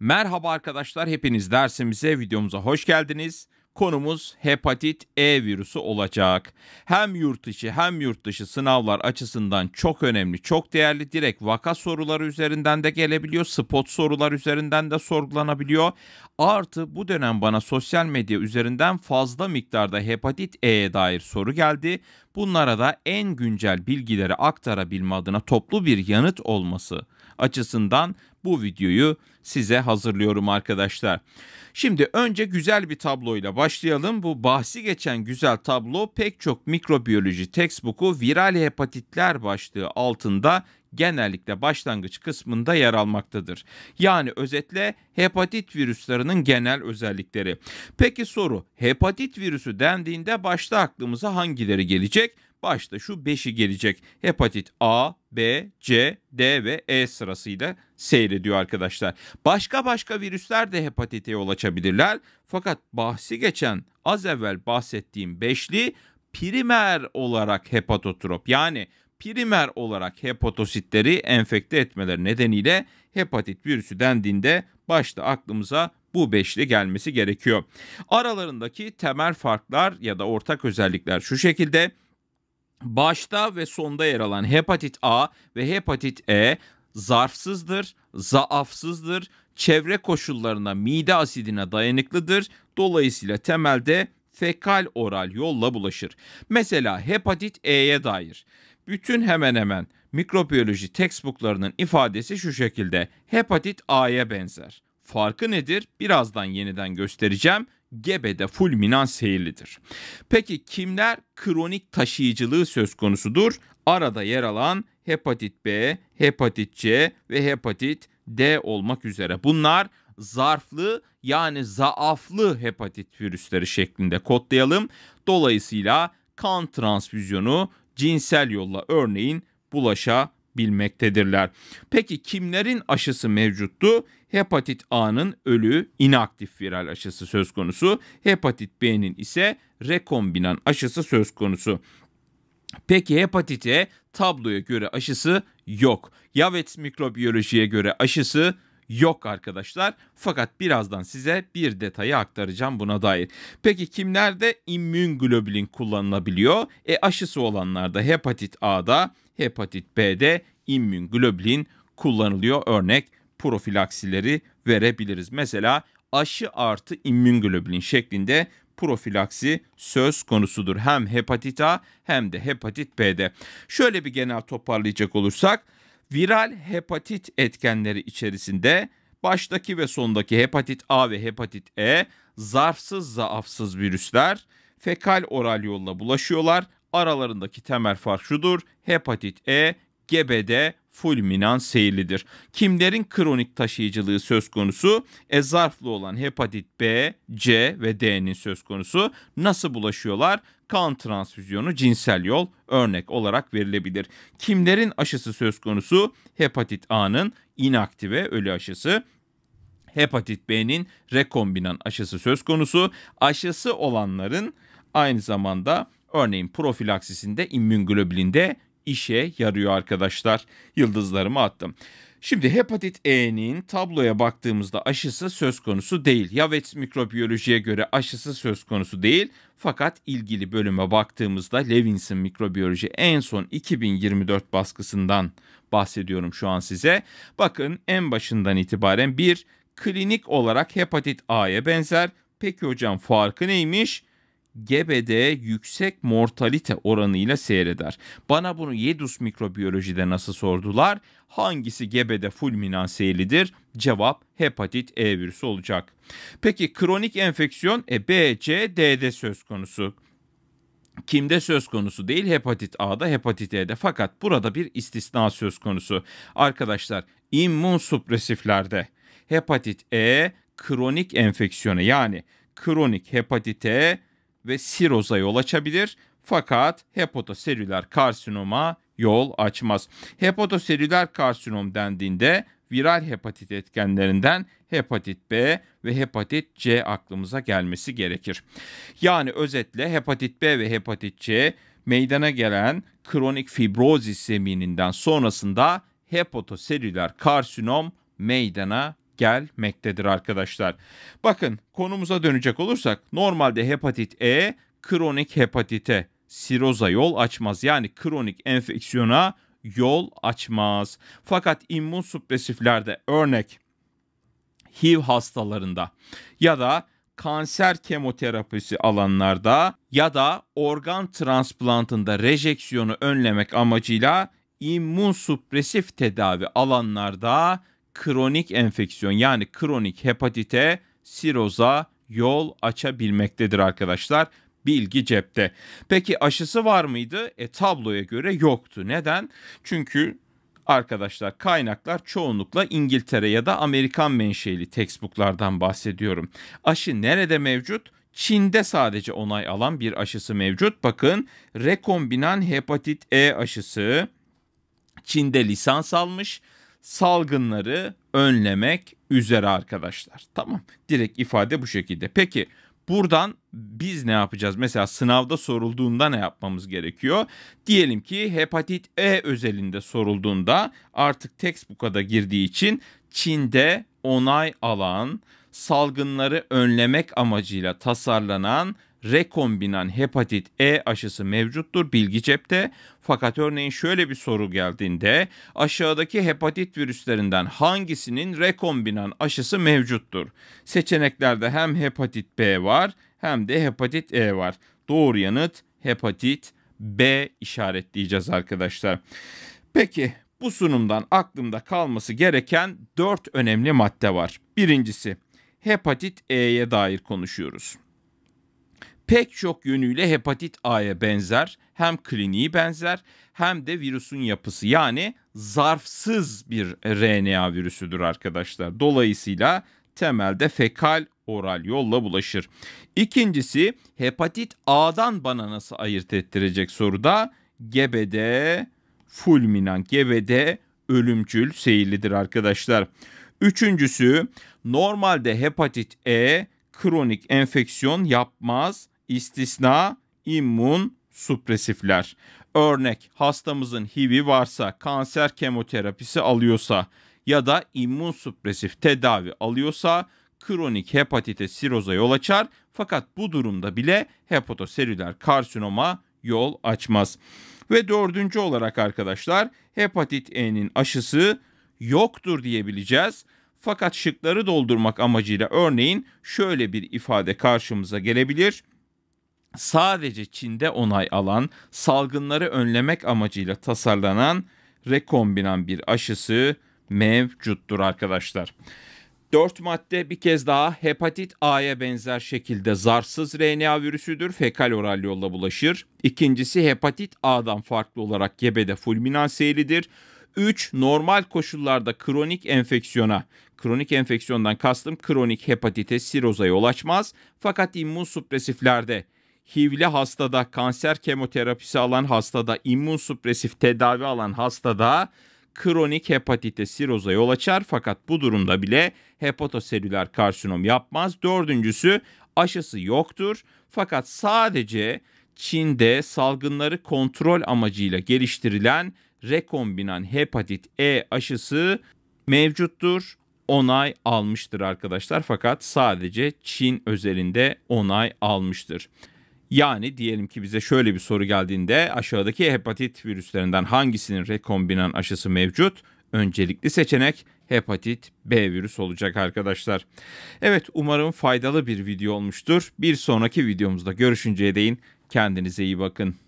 Merhaba arkadaşlar hepiniz dersimize videomuza hoş geldiniz. Konumuz hepatit E virüsü olacak. Hem yurt içi hem yurt dışı sınavlar açısından çok önemli, çok değerli. Direkt vaka soruları üzerinden de gelebiliyor. Spot sorular üzerinden de sorgulanabiliyor. Artı bu dönem bana sosyal medya üzerinden fazla miktarda hepatit E'ye dair soru geldi. Bunlara da en güncel bilgileri aktarabilme adına toplu bir yanıt olması açısından bu videoyu size hazırlıyorum arkadaşlar. Şimdi önce güzel bir tabloyla başlayalım. Bu bahsi geçen güzel tablo pek çok mikrobiyoloji textbook'u viral hepatitler başlığı altında genellikle başlangıç kısmında yer almaktadır. Yani özetle hepatit virüslerinin genel özellikleri. Peki soru hepatit virüsü dendiğinde başta aklımıza hangileri gelecek? Başta şu 5'i gelecek. Hepatit A, B, C, D ve E sırasıyla seyrediyor arkadaşlar. Başka başka virüsler de hepatite yol açabilirler. Fakat bahsi geçen az evvel bahsettiğim beşli primer olarak hepatotrop yani primer olarak hepatositleri enfekte etmeler nedeniyle hepatit virüsü dendiğinde başta aklımıza bu beşli gelmesi gerekiyor. Aralarındaki temel farklar ya da ortak özellikler şu şekilde. Başta ve sonda yer alan hepatit A ve hepatit E zarfsızdır, zaafsızdır, çevre koşullarına mide asidine dayanıklıdır. Dolayısıyla temelde fekal oral yolla bulaşır. Mesela hepatit E'ye dair bütün hemen hemen mikrobiyoloji textbooklarının ifadesi şu şekilde. Hepatit A'ya benzer. Farkı nedir? Birazdan yeniden göstereceğim. Gebede fulminans seyirlidir. Peki kimler kronik taşıyıcılığı söz konusudur? Arada yer alan hepatit B, hepatit C ve hepatit D olmak üzere. Bunlar zarflı yani zaaflı hepatit virüsleri şeklinde kodlayalım. Dolayısıyla kan transfüzyonu cinsel yolla örneğin bulaşabilmektedirler. Peki kimlerin aşısı mevcuttu? Hepatit A'nın ölü inaktif viral aşısı söz konusu. Hepatit B'nin ise rekombinan aşısı söz konusu. Peki hepatite tabloya göre aşısı yok. Yavets mikrobiyolojiye göre aşısı yok arkadaşlar. Fakat birazdan size bir detayı aktaracağım buna dair. Peki kimlerde immün globulin kullanılabiliyor? E aşısı olanlarda hepatit A'da, hepatit B'de immün globulin kullanılıyor. Örnek profilaksileri verebiliriz. Mesela aşı artı immün globulin şeklinde profilaksi söz konusudur. Hem hepatit A hem de hepatit B'de. Şöyle bir genel toparlayacak olursak viral hepatit etkenleri içerisinde baştaki ve sondaki hepatit A ve hepatit E zarfsız zaafsız virüsler fekal oral yolla bulaşıyorlar. Aralarındaki temel fark şudur. Hepatit E gebede fulminan seyirlidir. Kimlerin kronik taşıyıcılığı söz konusu? E zarflı olan hepatit B, C ve D'nin söz konusu. Nasıl bulaşıyorlar? kan transfüzyonu cinsel yol örnek olarak verilebilir. Kimlerin aşısı söz konusu? Hepatit A'nın inaktive ölü aşısı, hepatit B'nin rekombinan aşısı söz konusu. Aşısı olanların aynı zamanda örneğin profilaksisinde immünoglobulinde işe yarıyor arkadaşlar. Yıldızlarımı attım. Şimdi hepatit E'nin tabloya baktığımızda aşısı söz konusu değil. Yavetz mikrobiyolojiye göre aşısı söz konusu değil. Fakat ilgili bölüme baktığımızda Levinson mikrobiyoloji en son 2024 baskısından bahsediyorum şu an size. Bakın en başından itibaren bir klinik olarak hepatit A'ya benzer. Peki hocam farkı neymiş? gebede yüksek mortalite oranıyla seyreder. Bana bunu Yedus mikrobiyolojide nasıl sordular? Hangisi gebede fulminan eğilidir? Cevap hepatit E virüsü olacak. Peki kronik enfeksiyon e, B, C, D'de söz konusu. Kimde söz konusu değil hepatit A'da hepatit E'de fakat burada bir istisna söz konusu. Arkadaşlar immün supresiflerde hepatit E kronik enfeksiyonu yani kronik hepatite ve siroza yol açabilir. Fakat hepatoserüler karsinoma yol açmaz. Hepatoserüler karsinom dendiğinde viral hepatit etkenlerinden hepatit B ve hepatit C aklımıza gelmesi gerekir. Yani özetle hepatit B ve hepatit C meydana gelen kronik fibrozis zemininden sonrasında hepatoserüler karsinom meydana gelmektedir arkadaşlar. Bakın konumuza dönecek olursak normalde hepatit E kronik hepatite siroza yol açmaz. Yani kronik enfeksiyona yol açmaz. Fakat immün supresiflerde örnek HIV hastalarında ya da kanser kemoterapisi alanlarda ya da organ transplantında rejeksiyonu önlemek amacıyla immün supresif tedavi alanlarda kronik enfeksiyon yani kronik hepatite, siroza yol açabilmektedir arkadaşlar. Bilgi cepte. Peki aşısı var mıydı? E tabloya göre yoktu. Neden? Çünkü arkadaşlar kaynaklar çoğunlukla İngiltere ya da Amerikan menşeli textbooklardan bahsediyorum. Aşı nerede mevcut? Çin'de sadece onay alan bir aşısı mevcut. Bakın rekombinan hepatit E aşısı Çin'de lisans almış salgınları önlemek üzere arkadaşlar. Tamam direkt ifade bu şekilde. Peki buradan biz ne yapacağız? Mesela sınavda sorulduğunda ne yapmamız gerekiyor? Diyelim ki hepatit E özelinde sorulduğunda artık textbook'a da girdiği için Çin'de onay alan salgınları önlemek amacıyla tasarlanan rekombinan hepatit E aşısı mevcuttur bilgi cepte. Fakat örneğin şöyle bir soru geldiğinde aşağıdaki hepatit virüslerinden hangisinin rekombinan aşısı mevcuttur? Seçeneklerde hem hepatit B var hem de hepatit E var. Doğru yanıt hepatit B işaretleyeceğiz arkadaşlar. Peki bu sunumdan aklımda kalması gereken 4 önemli madde var. Birincisi hepatit E'ye dair konuşuyoruz pek çok yönüyle hepatit A'ya benzer. Hem kliniği benzer hem de virüsün yapısı yani zarfsız bir e, RNA virüsüdür arkadaşlar. Dolayısıyla temelde fekal oral yolla bulaşır. İkincisi hepatit A'dan bana nasıl ayırt ettirecek soruda gebede fulminant gebede ölümcül seyirlidir arkadaşlar. Üçüncüsü normalde hepatit E kronik enfeksiyon yapmaz istisna immün supresifler. Örnek hastamızın HIV'i varsa, kanser kemoterapisi alıyorsa ya da immün supresif tedavi alıyorsa kronik hepatite, siroza yol açar fakat bu durumda bile hepatoserüler karsinoma yol açmaz. Ve dördüncü olarak arkadaşlar hepatit E'nin aşısı yoktur diyebileceğiz. Fakat şıkları doldurmak amacıyla örneğin şöyle bir ifade karşımıza gelebilir sadece Çin'de onay alan, salgınları önlemek amacıyla tasarlanan rekombinan bir aşısı mevcuttur arkadaşlar. Dört madde bir kez daha hepatit A'ya benzer şekilde zarsız RNA virüsüdür. Fekal oral yolla bulaşır. İkincisi hepatit A'dan farklı olarak gebede fulminan seyridir. 3. Normal koşullarda kronik enfeksiyona, kronik enfeksiyondan kastım kronik hepatite siroza yol açmaz. Fakat immün supresiflerde HIV'li hastada, kanser kemoterapisi alan hastada, immünsüpresif tedavi alan hastada kronik hepatite siroza yol açar fakat bu durumda bile hepatoselüler karsinom yapmaz. Dördüncüsü aşısı yoktur fakat sadece Çin'de salgınları kontrol amacıyla geliştirilen rekombinan hepatit E aşısı mevcuttur. Onay almıştır arkadaşlar fakat sadece Çin özelinde onay almıştır. Yani diyelim ki bize şöyle bir soru geldiğinde aşağıdaki hepatit virüslerinden hangisinin rekombinan aşısı mevcut? Öncelikli seçenek hepatit B virüs olacak arkadaşlar. Evet umarım faydalı bir video olmuştur. Bir sonraki videomuzda görüşünceye değin kendinize iyi bakın.